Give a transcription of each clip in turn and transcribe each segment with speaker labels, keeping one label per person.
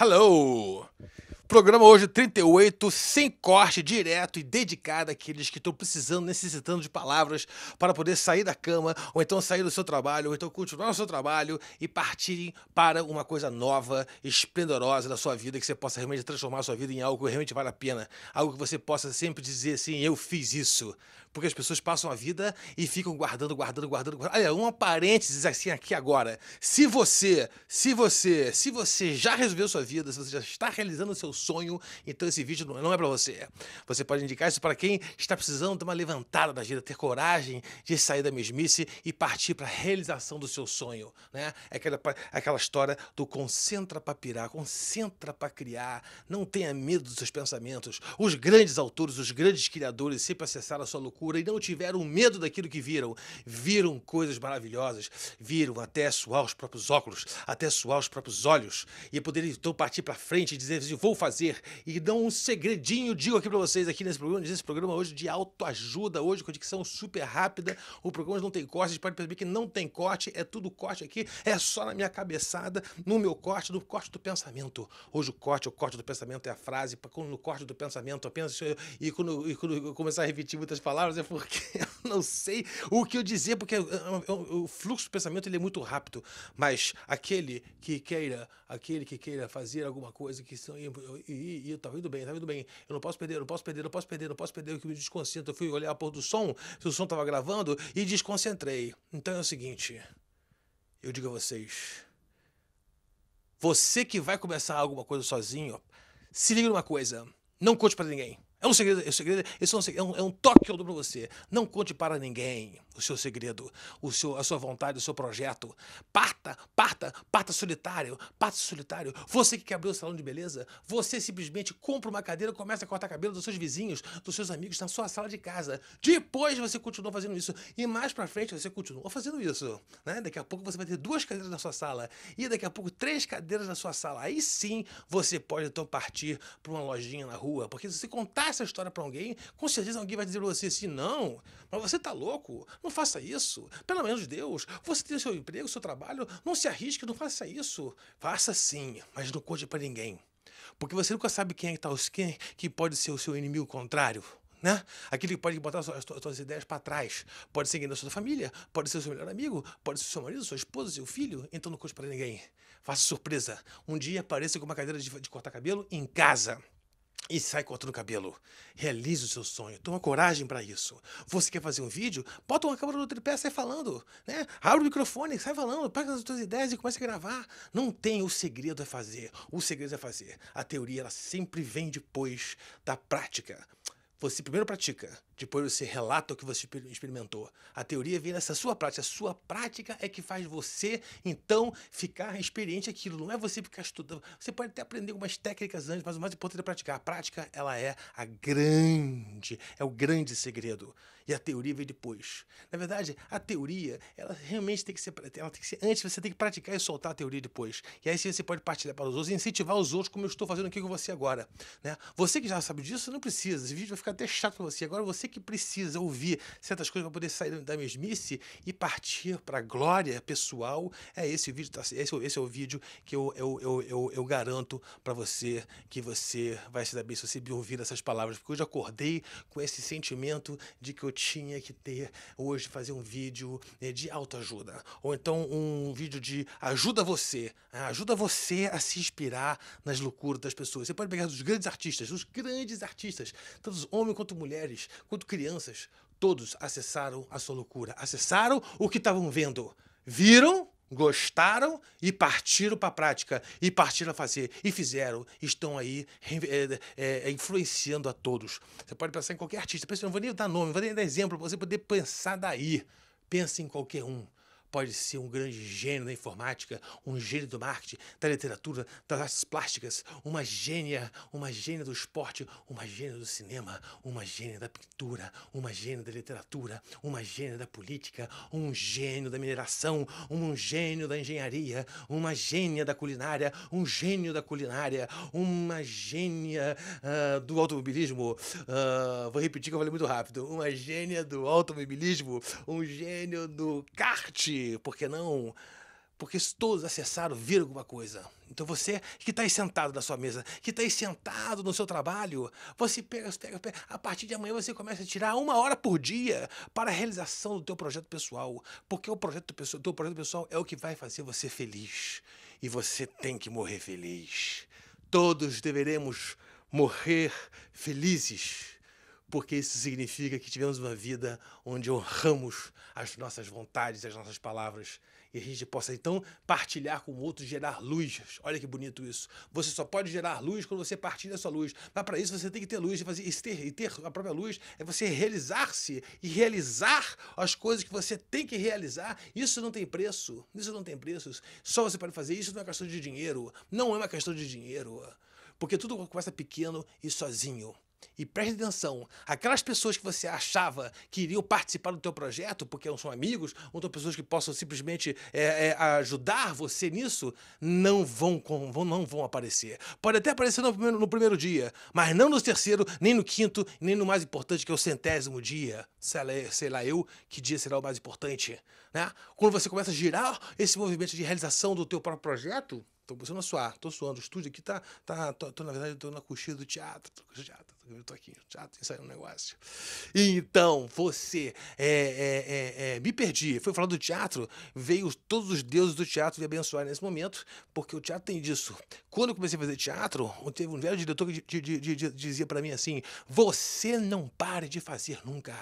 Speaker 1: Hello. Programa hoje 38, sem corte, direto e dedicado àqueles que estão precisando, necessitando de palavras para poder sair da cama, ou então sair do seu trabalho, ou então continuar no seu trabalho e partirem para uma coisa nova, esplendorosa da sua vida, que você possa realmente transformar a sua vida em algo que realmente vale a pena, algo que você possa sempre dizer assim: eu fiz isso. Porque as pessoas passam a vida e ficam guardando, guardando, guardando, guardando. Olha, um parênteses assim aqui agora. Se você, se você, se você já resolveu sua vida, se você já está realizando seus sonho, então esse vídeo não é, é para você. Você pode indicar isso para quem está precisando de uma levantada da vida, ter coragem de sair da mesmice e partir para a realização do seu sonho. Né? É aquela, aquela história do concentra para pirar, concentra para criar, não tenha medo dos seus pensamentos. Os grandes autores, os grandes criadores sempre acessaram a sua loucura e não tiveram medo daquilo que viram. Viram coisas maravilhosas, viram até suar os próprios óculos, até suar os próprios olhos e poder então partir para frente e dizer: assim, vou fazer fazer. E dão um segredinho, digo aqui para vocês aqui nesse programa, nesse programa hoje de autoajuda, hoje com dicção super rápida. O programa não tem corte, a gente pode perceber que não tem corte, é tudo corte aqui, é só na minha cabeçada, no meu corte, no corte do pensamento. Hoje o corte, o corte do pensamento é a frase, quando no corte do pensamento eu penso é, e quando, e quando eu começar a repetir muitas palavras é porque eu não sei o que eu dizer, porque o fluxo do pensamento ele é muito rápido, mas aquele que queira, aquele que queira fazer alguma coisa que e, e, tava tá indo bem, tava tá indo bem. Eu não posso perder, não posso perder, não posso perder, não posso perder, que me desconcentro. Eu fui olhar a porra do som, se o som tava gravando, e desconcentrei. Então é o seguinte, eu digo a vocês, você que vai começar alguma coisa sozinho, se liga numa coisa, não conte para ninguém. É um segredo, é um segredo, esse é um, segredo, é um, é um toque que eu dou para você. Não conte para ninguém o seu segredo, o seu, a sua vontade, o seu projeto. Parta, parta, parta solitário, parta solitário. Você que quer abrir o salão de beleza, você simplesmente compra uma cadeira, começa a cortar cabelo dos seus vizinhos, dos seus amigos, na sua sala de casa. Depois você continua fazendo isso e mais para frente você continua fazendo isso, né? Daqui a pouco você vai ter duas cadeiras na sua sala e daqui a pouco três cadeiras na sua sala. Aí sim você pode então partir para uma lojinha na rua, porque se você contar essa história para alguém, com certeza alguém vai dizer para você assim: não, mas você tá louco, não faça isso. Pelo menos Deus, você tem o seu emprego, o seu trabalho, não se arrisque, não faça isso. Faça sim, mas não conte para ninguém. Porque você nunca sabe quem é que, tá, quem que pode ser o seu inimigo contrário. Né? Aquele que pode botar as suas, ideias para trás. Pode ser alguém da sua família, pode ser o seu melhor amigo, pode ser seu marido, sua esposa, seu filho. Então não conte para ninguém. Faça surpresa. Um dia apareça com uma cadeira de, de cortar cabelo em casa e sai cortando o cabelo. Realize o seu sonho, toma coragem para isso. Você quer fazer um vídeo? Bota uma câmera no tripé, sai falando, né? Abre o microfone, sai falando, pega as suas ideias e começa a gravar. Não tem o segredo a é fazer. O segredo é fazer. A teoria ela sempre vem depois da prática. Você primeiro pratica, depois você relata o que você experimentou. A teoria vem nessa sua prática. A sua prática é que faz você, então, ficar experiente aquilo. Não é você ficar estudando. Você pode até aprender algumas técnicas antes, mas o mais importante é praticar. A prática, ela é a grande, é o grande segredo. E a teoria vem depois. Na verdade, a teoria, ela realmente tem que ser, ela tem que ser antes, você tem que praticar e soltar a teoria depois. E aí você pode partilhar para os outros e incentivar os outros, como eu estou fazendo aqui com você agora. Né? Você que já sabe disso, não precisa. Esse vídeo vai ficar até chato para você. Agora você que precisa ouvir certas coisas para poder sair da mesmice e partir para a glória pessoal. É esse vídeo, tá, esse, esse é o vídeo que eu, eu, eu, eu, eu garanto para você que você vai se dar bem se você ouvir essas palavras, porque eu já acordei com esse sentimento de que eu tinha que ter hoje fazer um vídeo né, de autoajuda, ou então um vídeo de ajuda você, né, ajuda você a se inspirar nas loucuras das pessoas. Você pode pegar os grandes artistas, os grandes artistas, tanto homens quanto mulheres, quanto Enquanto crianças, todos acessaram a sua loucura, acessaram o que estavam vendo, viram, gostaram e partiram para a prática, e partiram a fazer, e fizeram, estão aí é, é, é, influenciando a todos. Você pode pensar em qualquer artista, não vou nem dar nome, não vou nem dar exemplo, para você poder pensar daí. Pensa em qualquer um pode ser um grande gênio da informática, um gênio do marketing, da literatura, das artes plásticas, uma gênia, uma gênia do esporte, uma gênia do cinema, uma gênia da pintura, uma gênia da literatura, uma gênia da política, um gênio da mineração, um gênio da engenharia, uma gênia da culinária, um gênio da culinária, uma gênia uh, do automobilismo. Uh, vou repetir que eu falei muito rápido. Uma gênia do automobilismo, um gênio do kart porque por que não porque se todos acessaram, viram alguma coisa. Então você que está aí sentado na sua mesa, que está aí sentado no seu trabalho, você pega, pega, pega. A partir de amanhã você começa a tirar uma hora por dia para a realização do teu projeto pessoal. Porque o projeto pessoal, teu projeto pessoal é o que vai fazer você feliz. E você tem que morrer feliz. Todos deveremos morrer felizes porque isso significa que tivemos uma vida onde honramos as nossas vontades, as nossas palavras, e a gente possa então partilhar com outros, gerar luz. Olha que bonito isso. Você só pode gerar luz quando você partilha a sua luz. Mas para isso você tem que ter luz e, fazer, e, ter, e ter a própria luz é você realizar-se e realizar as coisas que você tem que realizar. Isso não tem preço. Isso não tem preço. Só você pode fazer. Isso não é questão de dinheiro. Não é uma questão de dinheiro. Porque tudo começa pequeno e sozinho. E preste atenção, aquelas pessoas que você achava que iriam participar do teu projeto, porque não são amigos, ou são então pessoas que possam simplesmente é, é, ajudar você nisso, não vão, não vão aparecer. Pode até aparecer no primeiro, no primeiro dia, mas não no terceiro, nem no quinto, nem no mais importante, que é o centésimo dia. Sei lá, sei lá eu, que dia será o mais importante. Né? Quando você começa a girar esse movimento de realização do teu próprio projeto, tô começando a suar, tô suando, o estúdio aqui tá, tá tô, tô na verdade, tô na coxinha do teatro, tô na coxinha do teatro eu tô aqui no teatro, saído um negócio. então, você, é, é, é, é, me perdi. Foi falar do teatro, veio todos os deuses do teatro me abençoar nesse momento, porque o teatro tem disso. Quando eu comecei a fazer teatro, teve um velho diretor que de, de, de, dizia para mim assim: você não pare de fazer nunca.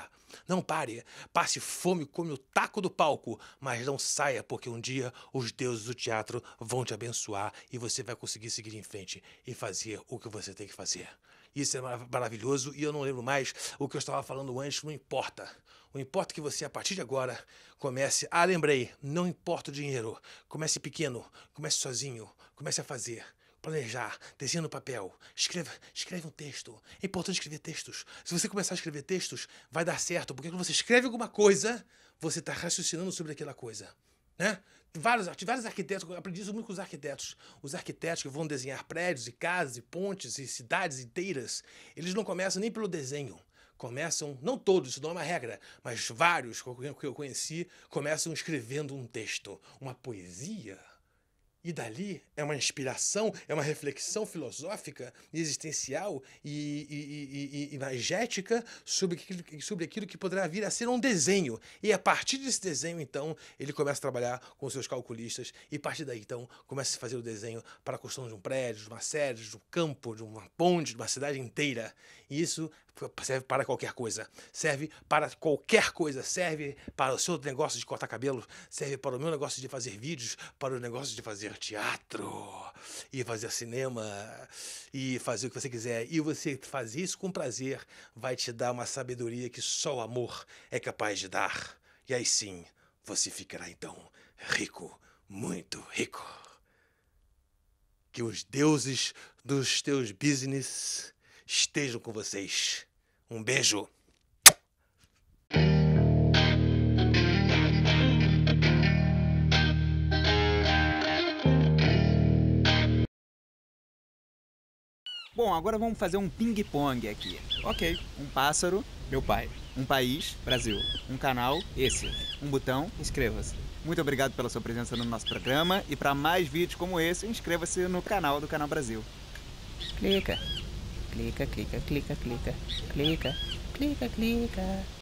Speaker 1: Não pare, passe fome, come o taco do palco, mas não saia, porque um dia os deuses do teatro vão te abençoar e você vai conseguir seguir em frente e fazer o que você tem que fazer. Isso é maravilhoso e eu não lembro mais o que eu estava falando antes, não importa. O importa é que você, a partir de agora, comece. Ah, lembrei, não importa o dinheiro. Comece pequeno, comece sozinho, comece a fazer planejar, desenha no papel, escreva, escreve um texto. É importante escrever textos. Se você começar a escrever textos, vai dar certo, porque quando você escreve alguma coisa, você está raciocinando sobre aquela coisa né? Vários, vários arquitetos, eu aprendi isso muito com os arquitetos. Os arquitetos que vão desenhar prédios e casas e pontes e cidades inteiras, eles não começam nem pelo desenho. Começam, não todos, isso não é uma regra, mas vários que eu conheci começam escrevendo um texto, uma poesia, e dali é uma inspiração, é uma reflexão filosófica, existencial e, e, e, e, sobre aquilo, sobre aquilo que poderá vir a ser um desenho. E a partir desse desenho, então, ele começa a trabalhar com seus calculistas e a partir daí, então, começa a fazer o desenho para a construção de um prédio, de uma sede, de um campo, de uma ponte, de uma cidade inteira. E isso serve para qualquer coisa. Serve para qualquer coisa. Serve para o seu negócio de cortar cabelo, serve para o meu negócio de fazer vídeos, para o negócio de fazer fazer teatro, e fazer cinema, e fazer o que você quiser. E você fazer isso com prazer vai te dar uma sabedoria que só o amor é capaz de dar. E aí sim, você ficará então rico, muito rico. Que os deuses dos teus business estejam com vocês. Um beijo. Bom, agora vamos fazer um ping-pong aqui. Ok, um pássaro, meu pai. Um país, Brasil. Um canal, esse. Um botão, inscreva-se. Muito obrigado pela sua presença no nosso programa e para mais vídeos como esse, inscreva-se no canal do Canal Brasil. Clica. Clica, clica, clica, clica. Clica, clica, clica.